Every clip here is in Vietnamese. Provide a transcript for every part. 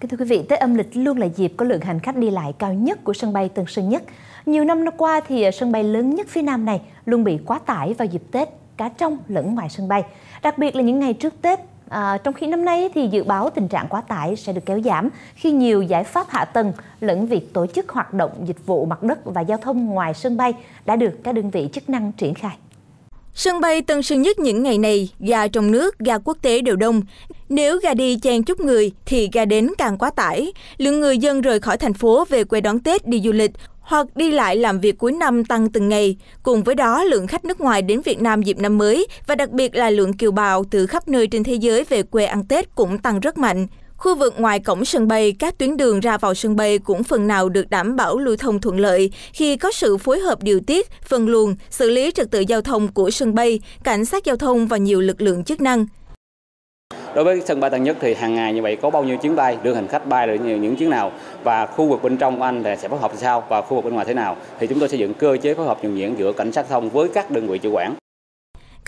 Kính thưa quý vị, Tết âm lịch luôn là dịp có lượng hành khách đi lại cao nhất của sân bay Tân Sơn Nhất. Nhiều năm qua thì à, sân bay lớn nhất phía Nam này luôn bị quá tải vào dịp Tết, cả trong lẫn ngoài sân bay. Đặc biệt là những ngày trước Tết, à, trong khi năm nay thì dự báo tình trạng quá tải sẽ được kéo giảm khi nhiều giải pháp hạ tầng lẫn việc tổ chức hoạt động dịch vụ mặt đất và giao thông ngoài sân bay đã được các đơn vị chức năng triển khai. Sân bay Tân Sơn Nhất những ngày này, ga trong nước, ga quốc tế đều đông. Nếu ga đi chen chút người thì ga đến càng quá tải. Lượng người dân rời khỏi thành phố về quê đón Tết đi du lịch hoặc đi lại làm việc cuối năm tăng từng ngày. Cùng với đó, lượng khách nước ngoài đến Việt Nam dịp năm mới và đặc biệt là lượng kiều bào từ khắp nơi trên thế giới về quê ăn Tết cũng tăng rất mạnh. Khu vực ngoài cổng sân bay, các tuyến đường ra vào sân bay cũng phần nào được đảm bảo lưu thông thuận lợi khi có sự phối hợp điều tiết, phân luồng, xử lý trật tự giao thông của sân bay, cảnh sát giao thông và nhiều lực lượng chức năng. Đối với sân bay Tân Nhất thì hàng ngày như vậy có bao nhiêu chuyến bay, lượng hành khách bay là những chuyến nào và khu vực bên trong của anh sẽ phối hợp sao và khu vực bên ngoài thế nào thì chúng tôi xây dựng cơ chế phối hợp nhuần nhuyễn giữa cảnh sát giao thông với các đơn vị chủ quản.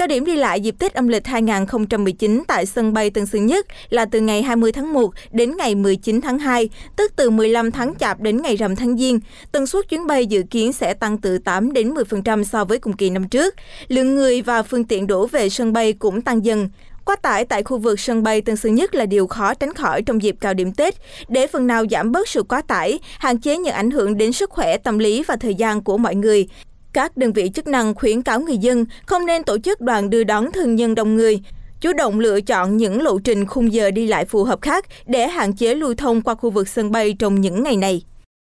Cao điểm đi lại dịp Tết âm lịch 2019 tại sân bay Tân Sơn Nhất là từ ngày 20 tháng 1 đến ngày 19 tháng 2, tức từ 15 tháng Chạp đến ngày rằm tháng Giêng. Tần suất chuyến bay dự kiến sẽ tăng từ 8 đến 10% so với cùng kỳ năm trước. Lượng người và phương tiện đổ về sân bay cũng tăng dần. Quá tải tại khu vực sân bay Tân Sơn Nhất là điều khó tránh khỏi trong dịp cao điểm Tết. Để phần nào giảm bớt sự quá tải, hạn chế những ảnh hưởng đến sức khỏe, tâm lý và thời gian của mọi người, các đơn vị chức năng khuyến cáo người dân không nên tổ chức đoàn đưa đón thương nhân đông người, chủ động lựa chọn những lộ trình khung giờ đi lại phù hợp khác để hạn chế lưu thông qua khu vực sân bay trong những ngày này.